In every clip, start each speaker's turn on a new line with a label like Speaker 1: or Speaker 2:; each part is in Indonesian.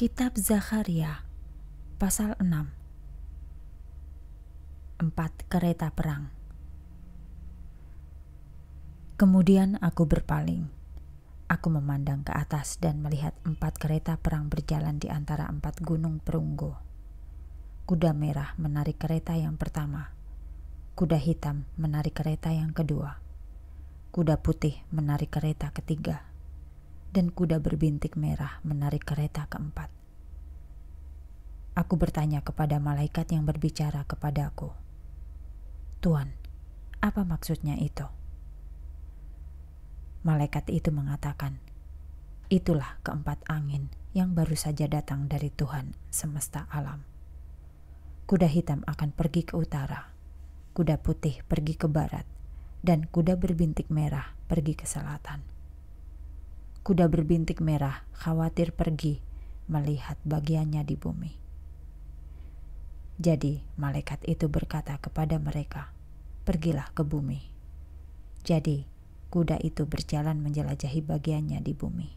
Speaker 1: Kitab Zakaria pasal 6 Empat kereta perang Kemudian aku berpaling. Aku memandang ke atas dan melihat empat kereta perang berjalan di antara empat gunung perunggu. Kuda merah menarik kereta yang pertama. Kuda hitam menarik kereta yang kedua. Kuda putih menarik kereta ketiga dan kuda berbintik merah menarik kereta keempat. Aku bertanya kepada malaikat yang berbicara kepadaku, "Tuan, apa maksudnya itu?" Malaikat itu mengatakan, "Itulah keempat angin yang baru saja datang dari Tuhan semesta alam. Kuda hitam akan pergi ke utara, kuda putih pergi ke barat, dan kuda berbintik merah pergi ke selatan." kuda berbintik merah khawatir pergi melihat bagiannya di bumi. Jadi malaikat itu berkata kepada mereka, "Pergilah ke bumi." Jadi kuda itu berjalan menjelajahi bagiannya di bumi.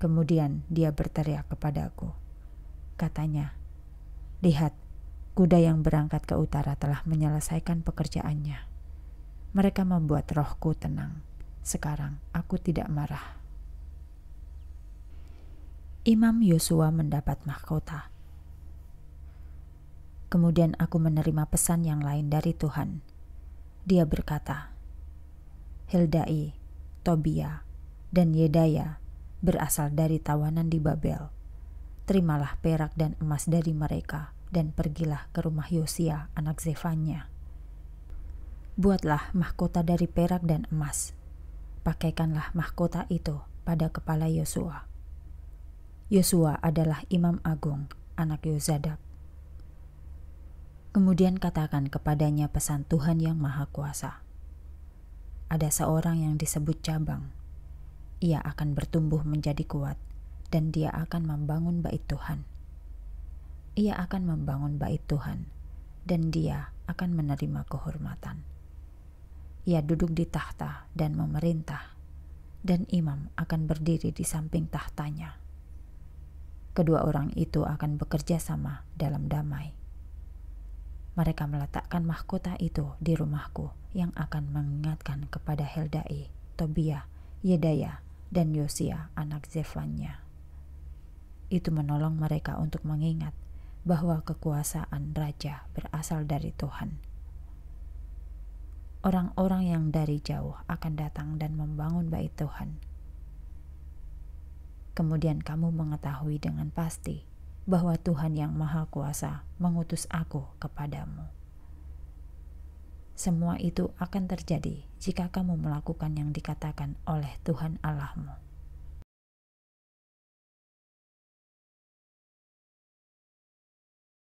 Speaker 1: Kemudian dia berteriak kepadaku. Katanya, "Lihat, kuda yang berangkat ke utara telah menyelesaikan pekerjaannya. Mereka membuat rohku tenang." Sekarang aku tidak marah. Imam Yosua mendapat mahkota. Kemudian aku menerima pesan yang lain dari Tuhan. Dia berkata, Hildai, Tobia, dan Yedaya berasal dari tawanan di Babel. Terimalah perak dan emas dari mereka dan pergilah ke rumah Yosia anak Zefanya. Buatlah mahkota dari perak dan emas pakaikanlah mahkota itu pada kepala Yosua. Yosua adalah imam agung, anak Yozadak. Kemudian katakan kepadanya pesan Tuhan yang Maha Kuasa. Ada seorang yang disebut cabang. Ia akan bertumbuh menjadi kuat dan dia akan membangun bait Tuhan. Ia akan membangun bait Tuhan dan dia akan menerima kehormatan. Ia duduk di tahta dan memerintah, dan imam akan berdiri di samping tahtanya. Kedua orang itu akan bekerja sama dalam damai. Mereka meletakkan mahkota itu di rumahku yang akan mengingatkan kepada Heldai, Tobia, Yedaya, dan Yosia anak Zefannya. Itu menolong mereka untuk mengingat bahwa kekuasaan raja berasal dari Tuhan orang-orang yang dari jauh akan datang dan membangun bait Tuhan. Kemudian kamu mengetahui dengan pasti bahwa Tuhan yang Maha Kuasa mengutus aku kepadamu. Semua itu akan terjadi jika kamu melakukan yang dikatakan oleh Tuhan Allahmu.